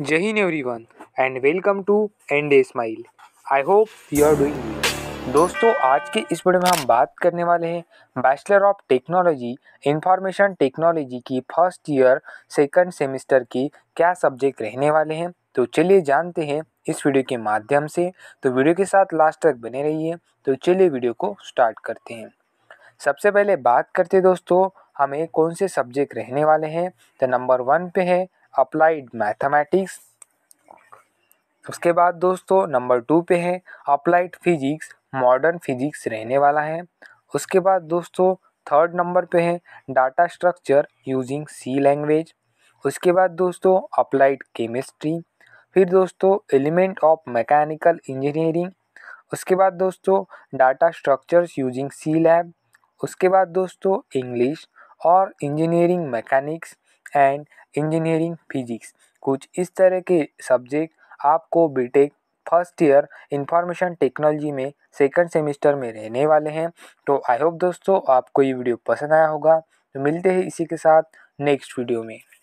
जय Hind everyone and welcome to End Day Smile. I hope you are doing दोस्तों आज के इस वीडियो में हम बात करने वाले हैं bachelor of technology information technology की फर्स्ट ईयर सेकंड सेमेस्टर की क्या सब्जेक्ट रहने वाले हैं तो चलिए जानते हैं इस वीडियो के माध्यम से तो वीडियो के साथ लास्ट तक बने रहिए तो चलिए वीडियो को स्टार्ट करते हैं सबसे पहले बात करते दोस्तों हमें कौन से सब्जेक्ट रहने वाले हैं तो नंबर वन पे है अप्लाइड मैथमेटिक्स उसके बाद दोस्तों नंबर टू पे है अप्लाइड फिजिक्स मॉडर्न फिजिक्स रहने वाला है उसके बाद दोस्तों थर्ड नंबर पे है data structure using C language उसके बाद दोस्तों अप्लाइड केमिस्ट्री फिर दोस्तों एलिमेंट ऑफ मैकेनिकल इंजीनियरिंग उसके बाद दोस्तों data structures using C lab उसके बाद दोस्तों इंग्लिश और engineering mechanics and engineering physics कुछ इस तरह के सब्जेक्ट आपको BTech first year information technology में सेकंड सेमेस्टर में रहने वाले हैं तो आई होप दोस्तों आपको ये वीडियो पसंद आया होगा तो मिलते हैं इसी के साथ नेक्स्ट वीडियो में